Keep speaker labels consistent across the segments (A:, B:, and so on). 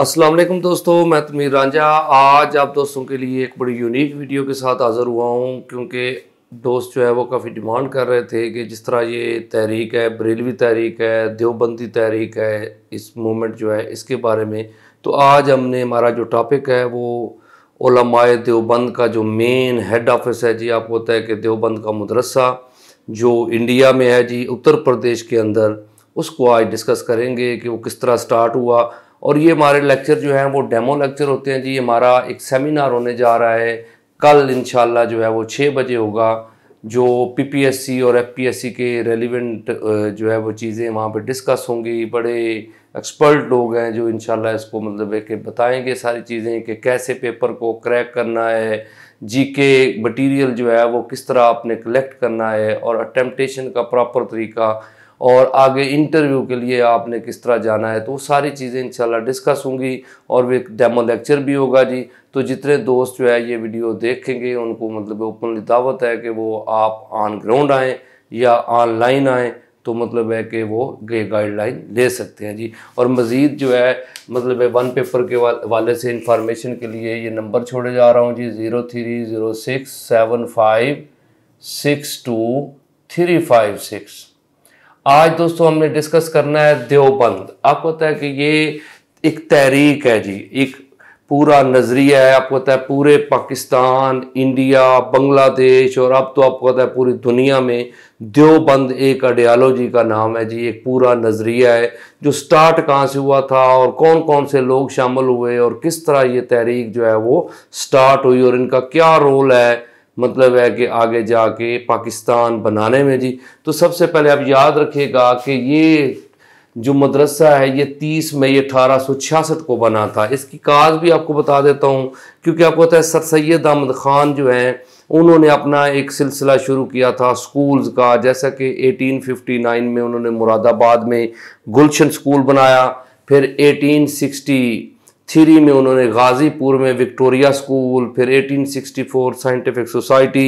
A: असलम दोस्तों मैं तमीर रांझा आज आप दोस्तों के लिए एक बड़ी यूनिक वीडियो के साथ हाज़िर हुआ हूँ क्योंकि दोस्त जो है वो काफ़ी डिमांड कर रहे थे कि जिस तरह ये तहरीक है बरेलवी तहरीक है देवबंदी तहरीक है इस मोमेंट जो है इसके बारे में तो आज हमने हमारा जो टॉपिक है वो ओलमाए देवबंद का जो मेन हेड ऑफिस है जी आपको पता है कि देवबंद का मदरसा जो इंडिया में है जी उत्तर प्रदेश के अंदर उसको आज डिस्कस करेंगे कि वो किस तरह स्टार्ट हुआ और ये हमारे लेक्चर जो हैं वो डेमो लेक्चर होते हैं जी हमारा एक सेमिनार होने जा रहा है कल इन जो है वो छः बजे होगा जो पीपीएससी और एफपीएससी के रेलिवेंट जो है वो चीज़ें वहाँ पे डिस्कस होंगी बड़े एक्सपर्ट लोग हैं जो इन इसको मतलब है कि बताएँगे सारी चीज़ें कि कैसे पेपर को क्रैक करना है जी के मटीरियल जो है वो किस तरह आपने कलेक्ट करना है और अटैम्पटेशन का प्रॉपर तरीका और आगे इंटरव्यू के लिए आपने किस तरह जाना है तो वो सारी चीज़ें इंशाल्लाह डिस्कस होंगी और वे डेमो लेक्चर भी होगा जी तो जितने दोस्त जो है ये वीडियो देखेंगे उनको मतलब ओपनली दावत है कि वो आप ऑन ग्राउंड आएँ या ऑनलाइन आएँ तो मतलब है कि वो ये गाइडलाइन ले सकते हैं जी और मज़ीद जो है मतलब है वन पेपर के वाले से इंफॉर्मेशन के लिए ये नंबर छोड़े जा रहा हूँ जी zero three zero six seven five six two three five six आज दोस्तों हमने डिस्कस करना है देवबंद आपको पता है कि ये एक तहरीक है जी एक पूरा नज़रिया है आपको पता है पूरे पाकिस्तान इंडिया बांग्लादेश और अब तो आपको पता है पूरी दुनिया में देवबंद एक आइडियालॉजी का नाम है जी एक पूरा नज़रिया है जो स्टार्ट कहाँ से हुआ था और कौन कौन से लोग शामिल हुए और किस तरह ये तहरीक जो है वो स्टार्ट हुई और इनका क्या रोल है मतलब है कि आगे जाके पाकिस्तान बनाने में जी तो सबसे पहले आप याद रखिएगा कि ये जो मदरसा है ये 30 मई अठारह को बना था इसकी काज भी आपको बता देता हूँ क्योंकि आपको पता है सर सैद अहमद ख़ान जो हैं उन्होंने अपना एक सिलसिला शुरू किया था स्कूल्स का जैसा कि 1859 में उन्होंने मुरादाबाद में गुलशन स्कूल बनाया फिर थ्री में उन्होंने गाज़ीपुर में विक्टोरिया स्कूल फिर 1864 साइंटिफिक सोसाइटी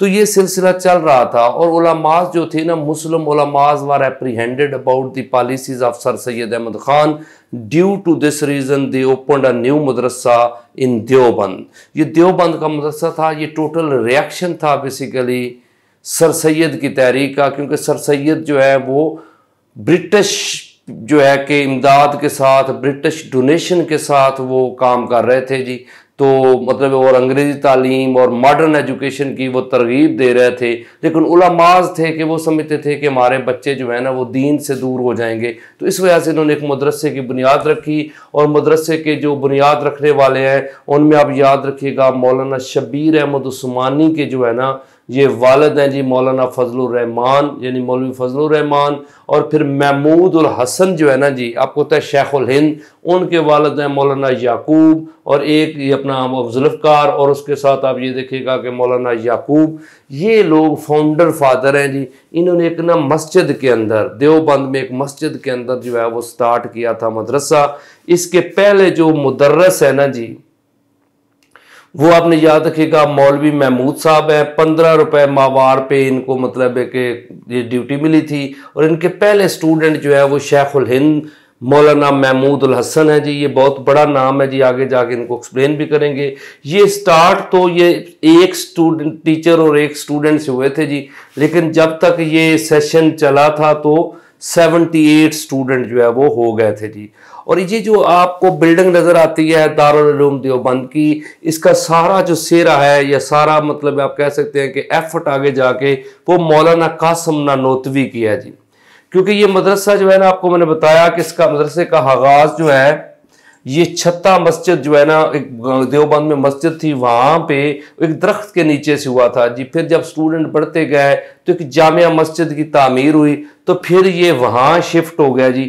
A: तो ये सिलसिला चल रहा था और ओलामाज जो थे ना मुस्लिम ओलामाज were apprehended about the policies of sir Syed Ahmad Khan due to this reason they open a new मदरसा इन देवबंद ये देवबंद का मदरसा था ये टोटल रिएक्शन था बेसिकली सर सैद की तहरीक का क्योंकि सर सैद जो है वो ब्रिटिश जो है कि इमदाद के साथ ब्रिटिश डोनेशन के साथ वो काम कर रहे थे जी तो मतलब और अंग्रेज़ी तालीम और मॉडर्न एजुकेशन की वो तरगीब दे रहे थे लेकिन उलामाज थे कि वो समझते थे कि हमारे बच्चे जो है ना वो दीन से दूर हो जाएंगे तो इस वजह से इन्होंने एक मदरसे की बुनियाद रखी और मदरसे के जो बुनियाद रखने वाले हैं उनमें आप याद रखिएगा मौलाना शबीर अहमद उस्मानी के जो है ना ये वालद हैं जी मौलाना फजलरहमान यानी मौलवी फजलरहमान और फिर महमूद और हसन जो है ना जी आपको होता है शेख उल हिंद उनके वालद हैं मौलाना याकूब और एक ये अपना जुल्फ़कार और उसके साथ आप ये देखिएगा कि मौलाना याकूब ये लोग फाउंडर फादर हैं जी इन्होंने एक ना मस्जिद के अंदर देवबंद में एक मस्जिद के अंदर जो है वो स्टार्ट किया था मदरसा इसके पहले जो मदरस है ना जी वो आपने याद रखिएगा मौलवी महमूद साहब हैं पंद्रह रुपये मावार पे इनको मतलब कि ये ड्यूटी मिली थी और इनके पहले स्टूडेंट जो है वो शेखुल हिंद मौलाना महमूद उल हसन है जी ये बहुत बड़ा नाम है जी आगे जाके इनको एक्सप्लेन भी करेंगे ये स्टार्ट तो ये एक स्टूडेंट टीचर और एक स्टूडेंट से हुए थे जी लेकिन जब तक ये सेशन चला था तो 78 स्टूडेंट जो है वो हो गए थे जी और ये जो आपको बिल्डिंग नज़र आती है दारूम बंद की इसका सारा जो सेरा है या सारा मतलब आप कह सकते हैं कि एफर्ट आगे जाके वो मौलाना कासम ना नोतवी किया जी क्योंकि ये मदरसा जो है ना आपको मैंने बताया कि इसका मदरसे का आगाज़ जो है ये छत्ता मस्जिद जो है ना एक देवबंद में मस्जिद थी वहाँ पे एक दरख्त के नीचे से हुआ था जी फिर जब स्टूडेंट बढ़ते गए तो एक जामिया मस्जिद की तामीर हुई तो फिर ये वहाँ शिफ्ट हो गया जी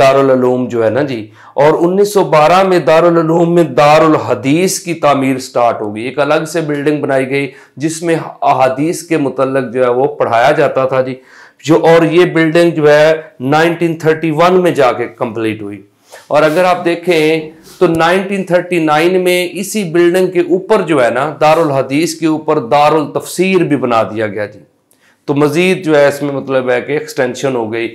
A: दारूम जो है ना जी और 1912 में दारूम में दारुल हदीस की तामीर स्टार्ट होगी एक अलग से बिल्डिंग बनाई गई जिसमें अदीस के मुतल जो है वो पढ़ाया जाता था जी जो और ये बिल्डिंग जो है 1931 में जाके कंप्लीट हुई और अगर आप देखें तो 1939 में इसी बिल्डिंग के ऊपर जो है ना दारुल हदीस के ऊपर दारुल तफसीर भी बना दिया गया जी तो मज़ीद जो है इसमें मतलब है कि एक्सटेंशन हो गई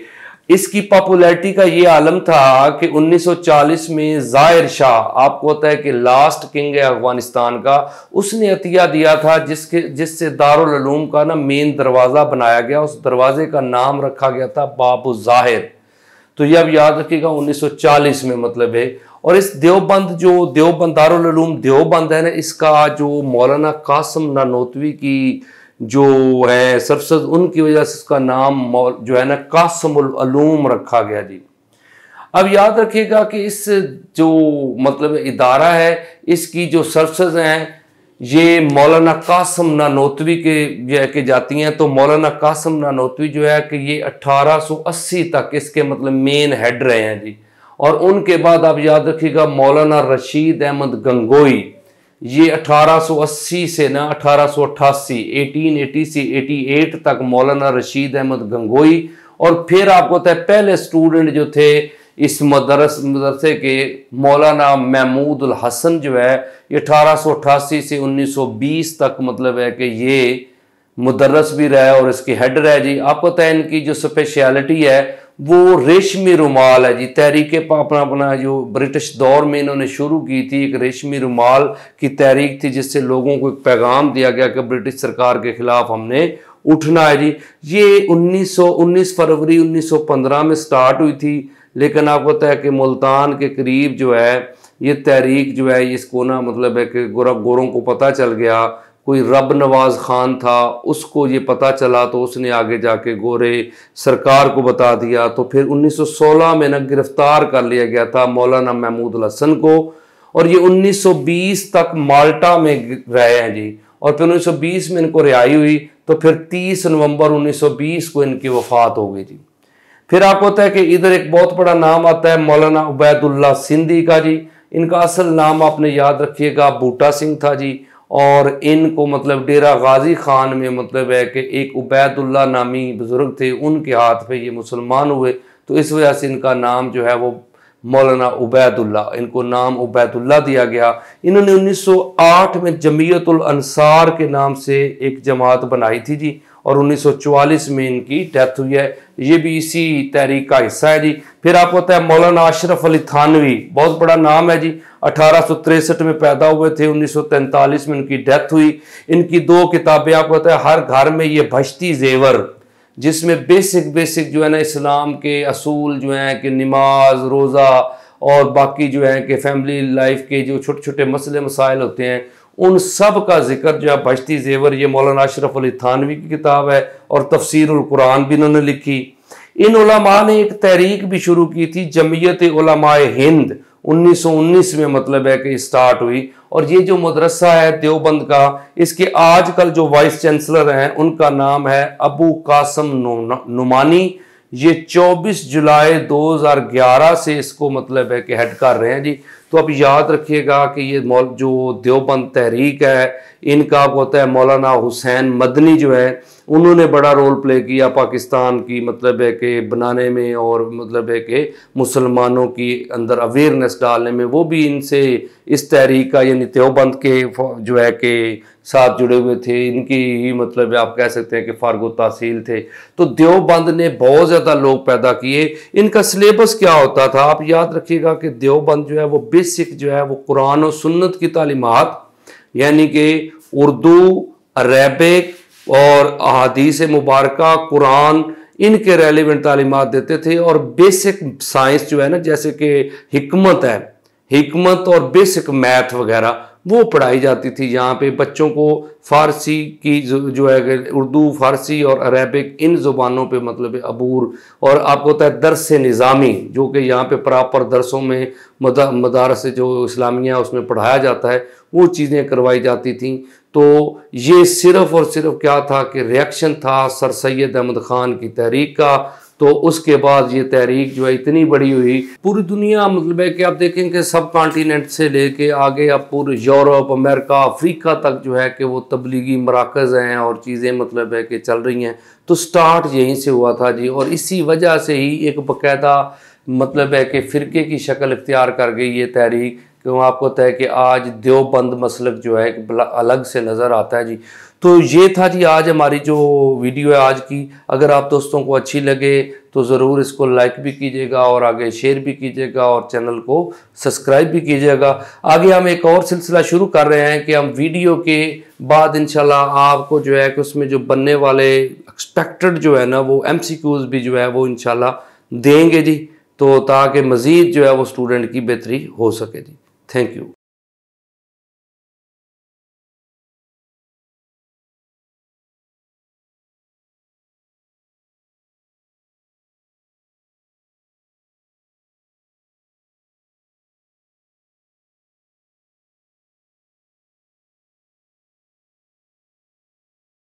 A: इसकी पॉपुलैरिटी का ये आलम था कि 1940 में जाहिर शाह आपको होता है कि लास्ट किंग है अफगानिस्तान का उसने अतिया दिया था जिसके जिससे दारूम का ना मेन दरवाज़ा बनाया गया उस दरवाजे का नाम रखा गया था बाबू जाहिर तो ये अब याद रखिएगा 1940 में मतलब है और इस देवबंद जो देवबंद दारूम देवबंद है ना इसका जो मौलाना कासम नानोतवी की जो है सरसद उनकी वजह से इसका नाम जो है ना कासमूम रखा गया जी अब याद रखिएगा कि इस जो मतलब इदारा है इसकी जो सरसद हैं ये मौलाना कासम नानोतवी के जो है कि जाती हैं तो मौलाना कासम नानोतवी जो है कि ये 1880 तक इसके मतलब मेन हेड रहे हैं जी और उनके बाद आप याद रखिएगा मौलाना रशीद अहमद गंगोई ये 1880 से ना 1888 1880 से 88 तक मौलाना रशीद अहमद गंगोई और फिर आपको तो पहले स्टूडेंट जो थे इस मदरस मदरसे के मौलाना महमूद अल हसन जो है ये अठारह से 1920 तक मतलब है कि ये मदरस भी रहे और इसके हेड रहे जी आपको तय इनकी जो स्पेशलिटी है वो रेशमी रुमाल है जी तहरीक अपना अपना जो ब्रिटिश दौर में इन्होंने शुरू की थी एक रेशमी रुमाल की तहरीक थी जिससे लोगों को एक पैगाम दिया गया कि ब्रिटिश सरकार के ख़िलाफ़ हमने उठना है जी ये सौ उन्नीस फरवरी 1915 में स्टार्ट हुई थी लेकिन आपको तय कि मुल्तान के करीब जो है ये तहरीक जो है इसको ना मतलब है कि गोरा गोरों को पता चल गया कोई रब नवाज़ ख़ान था उसको ये पता चला तो उसने आगे जाके गोरे सरकार को बता दिया तो फिर 1916 में ना गिरफ़्तार कर लिया गया था मौलाना महमूद हसन को और ये 1920 तक माल्टा में रहे हैं जी और फिर 1920 में इनको रिहाई हुई तो फिर 30 नवंबर 1920 को इनकी वफात हो गई जी फिर आपको होता है कि इधर एक बहुत बड़ा नाम आता है मौलाना उबैदुल्ला सिंधी का जी इनका असल नाम आपने याद रखिएगा बूटा सिंह था जी और इनको मतलब डेरा गाजी खान में मतलब है कि एक उबैदुल्ला नामी बुज़ुर्ग थे उनके हाथ पे ये मुसलमान हुए तो इस वजह से इनका नाम जो है वो मौलाना उबैदुल्ला इनको नाम उबैदुल्ला दिया गया इन्होंने 1908 में जमीयतुल अंसार के नाम से एक जमात बनाई थी जी और 1944 में इनकी डेथ हुई है ये भी इसी तहरीक का हिस्सा है जी फिर आपको पता है मौलाना अशरफ अली थानवी बहुत बड़ा नाम है जी अठारह में पैदा हुए थे 1943 में इनकी डेथ हुई इनकी दो किताबें आपको पता है हर घर में ये भश्ती जेवर जिसमें बेसिक बेसिक जो है ना इस्लाम के असूल जो हैं कि नमाज रोज़ा और बाकी जो है कि फैमिली लाइफ के जो छोटे छोटे मसले मसाइल होते हैं उन सब का जिक्र जो है बशती जेवर ये मौलाना अशरफ अली थानवी की किताब है और तफसीर कुरान भी इन्होंने लिखी इन उलमा ने एक तहरीक भी शुरू की थी जमीयत उलमा हिंद 1919 में मतलब है कि स्टार्ट हुई और ये जो मदरसा है देवबंद का इसके आजकल जो वाइस चांसलर हैं उनका नाम है अबू कासम नुमानी ये 24 जुलाई 2011 से इसको मतलब है कि हेड कर रहे हैं जी तो आप याद रखिएगा कि ये मौल जो देवबंद तहरीक है इनका होता है मौलाना हुसैन मदनी जो है उन्होंने बड़ा रोल प्ले किया पाकिस्तान की मतलब है कि बनाने में और मतलब है कि मुसलमानों की अंदर अवेयरनेस डालने में वो भी इनसे इस तहरीक का यानी देवबंद के जो है कि साथ जुड़े हुए थे इनकी ही मतलब आप कह सकते हैं कि फारगो तहसील थे तो देवबंद ने बहुत ज़्यादा लोग पैदा किए इनका सिलेबस क्या होता था आप याद रखिएगा कि देवबंद जो है वो बेसिक जो है वो कुरान और सुन्नत की तालीमत यानी कि उर्दू अरेबिक और अहादीस मुबारक कुरान इनके रेलिवेंट तालीमत देते थे और बेसिक साइंस जो है ना जैसे कि हमत है हमत और बेसिक मैथ वगैरह वो पढ़ाई जाती थी यहाँ पे बच्चों को फ़ारसी की जो, जो है उर्दू फ़ारसी और अरबिक इन ज़ुबानों पे मतलब अबूर और आपको होता है दरस निज़ामी जो कि यहाँ पे प्रॉपर दरसों में मदारस जो इस्लामिया उसमें पढ़ाया जाता है वो चीज़ें करवाई जाती थी तो ये सिर्फ़ और सिर्फ क्या था कि रिएक्शन था सर सैद अहमद ख़ान की तहरीक का तो उसके बाद ये तहरीक जो है इतनी बड़ी हुई पूरी दुनिया मतलब है कि आप देखें कि सब कॉन्टीनेंट से लेके आगे अब पूरे यूरोप अमेरिका अफ्रीका तक जो है कि वो तबलीगी मराकज़ हैं और चीज़ें मतलब है कि चल रही हैं तो स्टार्ट यहीं से हुआ था जी और इसी वजह से ही एक बाकायदा मतलब है कि फ़िरके की शक्ल इख्तियार कर गई ये तहरीक क्यों आपको तय कि आज देवबंद मसलक जो है अलग से नज़र आता है जी तो ये था जी आज हमारी जो वीडियो है आज की अगर आप दोस्तों को अच्छी लगे तो ज़रूर इसको लाइक भी कीजिएगा और आगे शेयर भी कीजिएगा और चैनल को सब्सक्राइब भी कीजिएगा आगे हम एक और सिलसिला शुरू कर रहे हैं कि हम वीडियो के बाद इंशाल्लाह आपको जो है कि उसमें जो बनने वाले एक्सपेक्टेड जो है ना वो एम भी जो है वो इनशाला देंगे जी तो ताकि मज़ीद जो है वो स्टूडेंट की बेहतरी हो सके जी थैंक यू